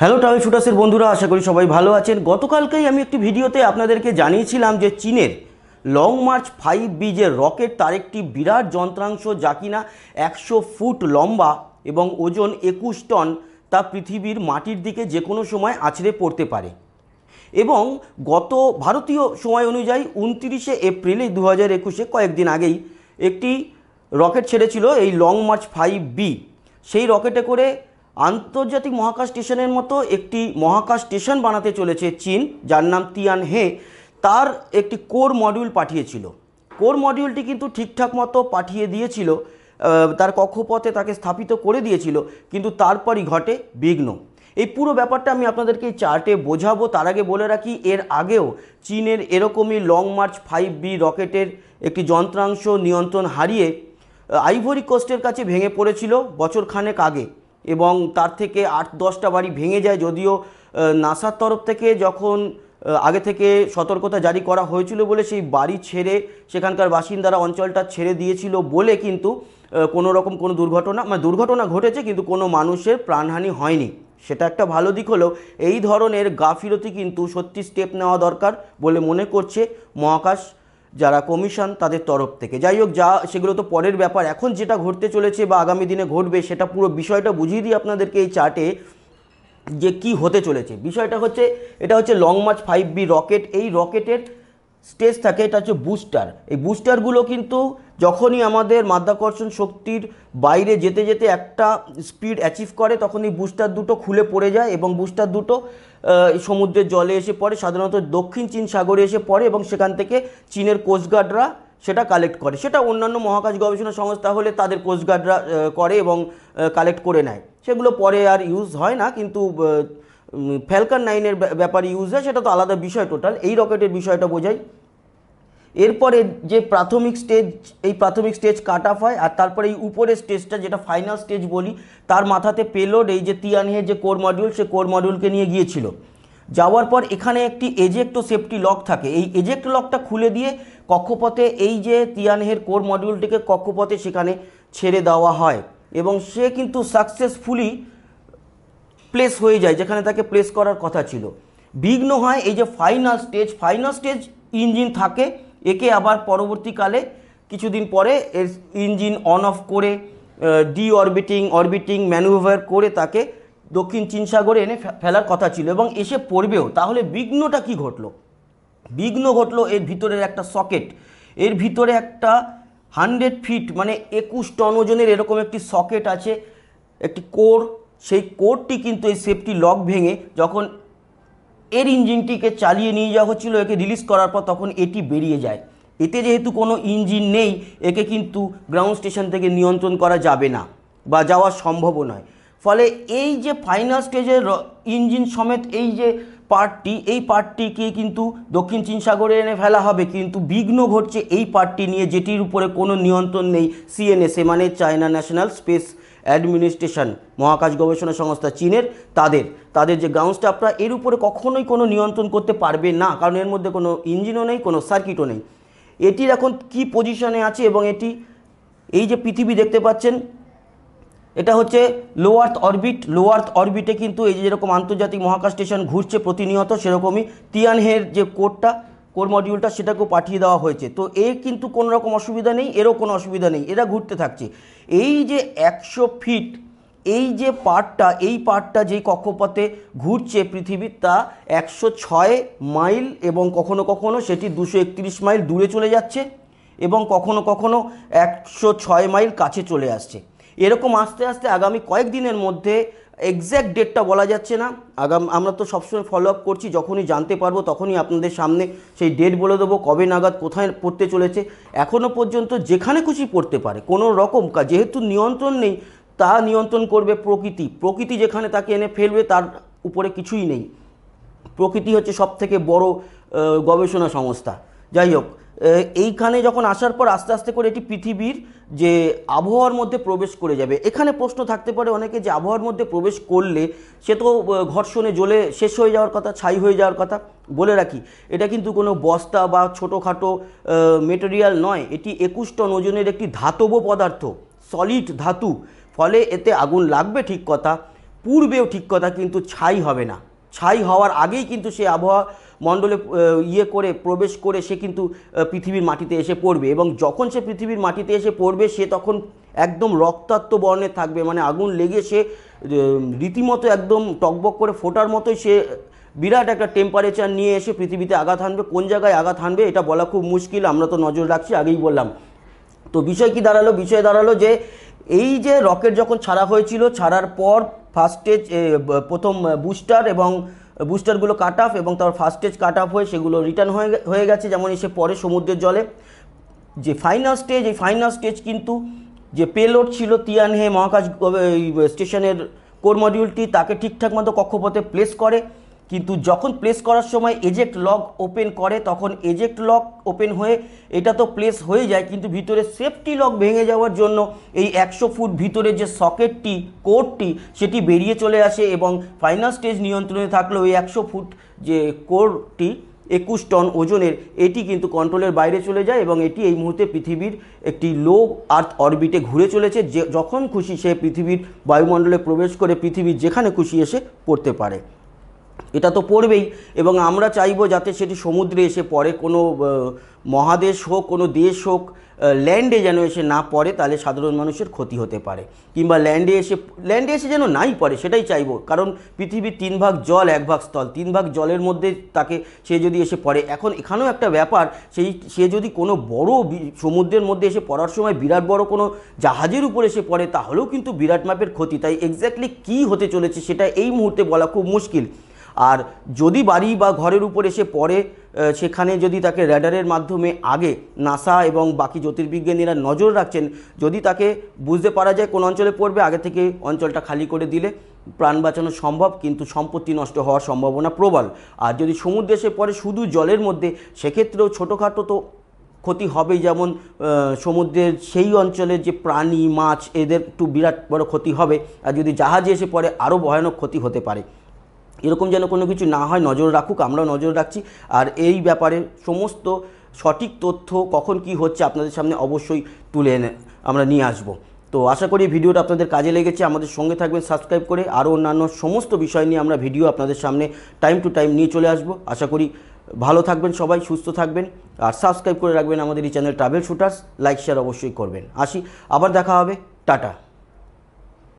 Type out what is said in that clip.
hello travel শুটার্সের বন্ধুরা আশা করি সবাই ভালো আছেন গতকালকেই আমি একটি ভিডিওতে আপনাদেরকে জানিয়েছিলাম যে চীনের লং মার্চ ফাইভ বি যে রকেট তার একটি বিরাট যন্ত্রাংশ যা কিনা একশো ফুট লম্বা এবং ওজন একুশ টন তা পৃথিবীর মাটির দিকে যে কোনো সময় আছড়ে পড়তে পারে এবং গত ভারতীয় সময় অনুযায়ী উনত্রিশে এপ্রিলে দু হাজার একুশে কয়েকদিন আগেই একটি রকেট ছেড়েছিল এই লং মার্চ ফাইভ বি সেই রকেটে করে আন্তর্জাতিক মহাকাশ স্টেশনের মতো একটি মহাকাশ স্টেশন বানাতে চলেছে চীন যার নাম তিয়ান হে তার একটি কোর মডিউল পাঠিয়েছিল কোর মডিউলটি কিন্তু ঠিকঠাক মতো পাঠিয়ে দিয়েছিল তার কক্ষপথে তাকে স্থাপিত করে দিয়েছিল কিন্তু তারপরই ঘটে বিঘ্ন এই পুরো ব্যাপারটা আমি আপনাদেরকে চার্টে বোঝাবো তার আগে বলে রাখি এর আগেও চীনের এরকমই লং মার্চ ফাইভ বি রকেটের একটি যন্ত্রাংশ নিয়ন্ত্রণ হারিয়ে আইভরি কোস্টের কাছে ভেঙে পড়েছিল বছরখানেক আগে এবং তার থেকে আট দশটা বাড়ি ভেঙে যায় যদিও নাসার তরফ থেকে যখন আগে থেকে সতর্কতা জারি করা হয়েছিল বলে সেই বাড়ি ছেড়ে সেখানকার বাসিন্দারা অঞ্চলটা ছেড়ে দিয়েছিল বলে কিন্তু কোনো রকম কোনো দুর্ঘটনা মানে দুর্ঘটনা ঘটেছে কিন্তু কোনো মানুষের প্রাণহানি হয়নি সেটা একটা ভালো দিক হলেও এই ধরনের গাফিলতি কিন্তু সত্যি স্টেপ নেওয়া দরকার বলে মনে করছে মহাকাশ যারা কমিশন তাদের তরফ থেকে যাই হোক যা সেগুলো তো পরের ব্যাপার এখন যেটা ঘটতে চলেছে বা আগামী দিনে ঘটবে সেটা পুরো বিষয়টা বুঝিয়ে দিই আপনাদেরকে এই চার্টে যে কি হতে চলেছে বিষয়টা হচ্ছে এটা হচ্ছে long march five B rocket এই রকেটের স্টেজ থাকে এটা হচ্ছে বুস্টার এই বুস্টারগুলো কিন্তু যখনই আমাদের মাধ্যাকর্ষণ শক্তির বাইরে যেতে যেতে একটা স্পিড অ্যাচিভ করে তখন এই বুস্টার দুটো খুলে পড়ে যায় এবং বুস্টার দুটো সমুদ্রের জলে এসে পড়ে সাধারণত দক্ষিণ চীন সাগরে এসে পড়ে এবং সেখান থেকে চীনের কোস্টগার্ডরা সেটা কালেক্ট করে সেটা অন্যান্য মহাকাশ গবেষণা সংস্থা হলে তাদের কোস্টগার্ডরা করে এবং কালেক্ট করে নেয় সেগুলো পরে আর ইউজ হয় না কিন্তু ফ্যালকন নাইনের ব্যাপারে ইউজ হয় সেটা তো আলাদা বিষয় টোটাল এই রকেটের বিষয়টা বোঝাই এরপরে যে প্রাথমিক স্টেজ এই প্রাথমিক স্টেজ কাট অফ হয় আর তারপরে এই উপরের স্টেজটা যেটা ফাইনাল স্টেজ বলি তার মাথাতে পেলোড এই যে তিয়ানহের যে কোর মডিউল সে কোর মডিউলকে নিয়ে গিয়েছিল যাওয়ার পর এখানে একটি এজেক্টো সেফটি লক থাকে এই এজেক্ট লকটা খুলে দিয়ে কক্ষপথে এই যে তিয়ানহের কোর মডিউলটিকে কক্ষপথে সেখানে ছেড়ে দেওয়া হয় এবং সে কিন্তু সাকসেসফুলি প্লেস হয়ে যায় যেখানে তাকে প্লেস করার কথা ছিল বিঘ্ন হয় এই যে final stage final stage engine থাকে একে আবার পরবর্তীকালে কিছুদিন পরে এর ইঞ্জিন অন অফ করে ডি অরবিটিং অরবিটিং ম্যানুভার করে তাকে দক্ষিণ চীন সাগরে এনে ফেলার কথা ছিল এবং এসে পড়বেও তাহলে বিঘ্নটা কি ঘটলো বিঘ্ন ঘটলো এর ভিতরের একটা সকেট এর ভিতরে একটা হান্ড্রেড ফিট মানে একুশ টন ওজনের এরকম একটি সকেট আছে একটি কোর সেই কোডটি কিন্তু এই সেফটি লক ভেঙে যখন এর ইঞ্জিনটিকে চালিয়ে নিয়ে যাওয়া হচ্ছিল একে রিলিজ করার পর তখন এটি বেরিয়ে যায় এতে যেহেতু কোনো ইঞ্জিন নেই একে কিন্তু গ্রাউন্ড স্টেশন থেকে নিয়ন্ত্রণ করা যাবে না বা যাওয়া সম্ভবও নয় ফলে এই যে ফাইনাল স্টেজের ইঞ্জিন সমেত এই যে পার্টটি এই পার্টটিকে কিন্তু দক্ষিণ চীন সাগরে এনে ফেলা হবে কিন্তু বিঘ্ন ঘটছে এই পার্টটি নিয়ে যেটির উপরে কোনো নিয়ন্ত্রণ নেই সিএনএসএ মানে চায়না ন্যাশনাল স্পেস অ্যাডমিনিস্ট্রেশন মহাকাশ গবেষণা সংস্থা চীনের তাদের তাদের যে গ্রাউন্ড স্টাফরা এর উপরে কখনোই কোনো নিয়ন্ত্রণ করতে পারবে না কারণ এর মধ্যে কোনো ইঞ্জিনও নেই কোনো সার্কিটও নেই এটির এখন কি পজিশনে আছে এবং এটি এই যে পৃথিবী দেখতে পাচ্ছেন এটা হচ্ছে লোয়ার্থ অরবিট লোয়ার্থ অরবিটে কিন্তু এই যে যেরকম আন্তর্জাতিক মহাকাশ স্টেশন ঘুরছে প্রতিনিয়ত সেরকমই তিয়ানহের যে কোডটা কোর মডিউলটা সেটাকেও পাঠিয়ে দেওয়া হয়েছে তো এ কিন্তু কোনো রকম অসুবিধা নেই এরও কোনো অসুবিধা নেই এরা ঘুরতে থাকছে এই যে একশো ফিট এই যে পার্টটা এই পার্টটা যেই কক্ষপথে ঘুরছে পৃথিবীর তা একশো ছয় মাইল এবং কখনো কখনো সেটি দুশো একত্রিশ মাইল দূরে চলে যাচ্ছে এবং কখনো কখনো একশো ছয় মাইল কাছে চলে আসছে এরকম আস্তে আস্তে আগামী কয়েক দিনের মধ্যে এক্স্যাক্ট ডেটটা বলা যাচ্ছে না আগাম আমরা তো সবসময় ফলো আপ করছি যখনই জানতে পারবো তখনই আপনাদের সামনে সেই ডেট বলে দেবো কবে নাগাদ কোথায় পড়তে চলেছে এখনও পর্যন্ত যেখানে খুশি পড়তে পারে কোনো রকম কাজ যেহেতু নিয়ন্ত্রণ নেই তা নিয়ন্ত্রণ করবে প্রকৃতি প্রকৃতি যেখানে তাকে এনে ফেলবে তার উপরে কিছুই নেই প্রকৃতি হচ্ছে সব থেকে বড় গবেষণা সংস্থা যাই হোক এইখানে যখন আসার পর আস্তে আস্তে করে এটি পৃথিবীর যে আবহাওয়ার মধ্যে প্রবেশ করে যাবে এখানে প্রশ্ন থাকতে পারে অনেকে যে আবহাওয়ার মধ্যে প্রবেশ করলে সে তো ঘর্ষণে জ্বলে শেষ হয়ে যাওয়ার কথা ছাই হয়ে যাওয়ার কথা বলে রাখি এটা কিন্তু কোনো বস্তা বা ছোটোখাটো মেটেরিয়াল নয় এটি একুশ টন ওজনের একটি ধাতব পদার্থ সলিড ধাতু ফলে এতে আগুন লাগবে ঠিক কথা পূর্বেও ঠিক কথা কিন্তু ছাই হবে না ছাই হওয়ার আগেই কিন্তু সে আবহাওয়া মণ্ডলে ইয়ে করে প্রবেশ করে সে কিন্তু পৃথিবীর মাটিতে এসে পড়বে এবং যখন সে পৃথিবীর মাটিতে এসে পড়বে সে তখন একদম রক্তাক্ত বর্ণের থাকবে মানে আগুন লেগে সে রীতিমতো একদম টকবক করে ফোটার মতোই সে বিরাট একটা টেম্পারেচার নিয়ে এসে পৃথিবীতে আঘাত হানবে কোন জায়গায় আঘাত হানবে এটা বলা খুব মুশকিল আমরা তো নজর রাখছি আগেই বললাম তো বিষয় কি দাঁড়ালো বিষয় দাঁড়ালো যে এই যে রকেট যখন ছাড়া হয়েছিল ছাড়ার পর ফার্স্ট স্টেজ প্রথম বুস্টার এবং বুস্টারগুলো কাট অফ এবং তার ফার্স্ট স্টেজ কাট অফ হয়ে সেগুলো রিটার্ন হয়ে হয়ে গেছে যেমন এসে পরে সমুদ্রের জলে যে ফাইনাল স্টেজ এই ফাইনাল স্টেজ কিন্তু যে পেলোড ছিল তিয়ানহে মহাকাশ স্টেশনের কোর মডিউলটি তাকে ঠিকঠাক মতো কক্ষপথে প্লেস করে কিন্তু যখন প্লেস করার সময় এজেক্ট লক ওপেন করে তখন এজেক্ট লক ওপেন হয়ে এটা তো প্লেস হয়ে যায় কিন্তু ভিতরে সেফটি লক ভেঙে যাওয়ার জন্য এই একশো ফুট ভিতরে যে সকেটটি কোরটি সেটি বেরিয়ে চলে আসে এবং ফাইনাল স্টেজ নিয়ন্ত্রণে থাকলেও এই একশো ফুট যে কোরটি একুশ টন ওজনের এটি কিন্তু কন্ট্রোলের বাইরে চলে যায় এবং এটি এই মুহূর্তে পৃথিবীর একটি লো আর্থ অরবিটে ঘুরে চলেছে যে যখন খুশি সে পৃথিবীর বায়ুমণ্ডলে প্রবেশ করে পৃথিবীর যেখানে খুশি এসে পড়তে পারে এটা তো পড়বেই এবং আমরা চাইব যাতে সেটি সমুদ্রে এসে পড়ে কোনো মহাদেশ হোক কোনো দেশ হোক ল্যান্ডে যেন এসে না পড়ে তাহলে সাধারণ মানুষের ক্ষতি হতে পারে কিংবা ল্যান্ডে এসে ল্যান্ডে এসে যেন নাই পড়ে সেটাই চাইব কারণ পৃথিবীর তিন ভাগ জল এক ভাগ স্থল তিন ভাগ জলের মধ্যে তাকে সে যদি এসে পড়ে এখন এখানেও একটা ব্যাপার সেই সে যদি কোনো বড় সমুদ্রের মধ্যে এসে পড়ার সময় বিরাট বড় কোনো জাহাজের উপরে এসে পড়ে তাহলেও কিন্তু বিরাট মাপের ক্ষতি তাই এক্স্যাক্টলি কী হতে চলেছে সেটা এই মুহূর্তে বলা খুব মুশকিল আর যদি বাড়ি বা ঘরের উপর এসে পড়ে সেখানে যদি তাকে র্যাডারের মাধ্যমে আগে নাসা এবং বাকি জ্যোতির্বিজ্ঞানীরা নজর রাখছেন যদি তাকে বুঝতে পারা যায় কোন অঞ্চলে পড়বে আগে থেকে অঞ্চলটা খালি করে দিলে প্রাণ বাঁচানো সম্ভব কিন্তু সম্পত্তি নষ্ট হওয়ার সম্ভাবনা প্রবল আর যদি সমুদ্রে এসে পড়ে শুধু জলের মধ্যে সেক্ষেত্রেও ছোটোখাটো তো ক্ষতি হবেই যেমন সমুদ্রের সেই অঞ্চলের যে প্রাণী মাছ এদের একটু বিরাট বড় ক্ষতি হবে আর যদি জাহাজে এসে পড়ে আরও ভয়ানক ক্ষতি হতে পারে এরকম যেন কোনো কিছু না হয় নজর রাখুক আমরাও নজর রাখছি আর এই ব্যাপারে সমস্ত সঠিক তথ্য কখন কি হচ্ছে আপনাদের সামনে অবশ্যই তুলে এনে আমরা নিয়ে আসব তো আশা করি ভিডিওটা আপনাদের কাজে লেগেছে আমাদের সঙ্গে থাকবেন সাবস্ক্রাইব করে আরও অন্যান্য সমস্ত বিষয় নিয়ে আমরা ভিডিও আপনাদের সামনে টাইম টু টাইম নিয়ে চলে আসব আশা করি ভালো থাকবেন সবাই সুস্থ থাকবেন আর সাবস্ক্রাইব করে রাখবেন আমাদের এই channel Travel Shooters like share অবশ্যই করবেন আসি আবার দেখা হবে টাটা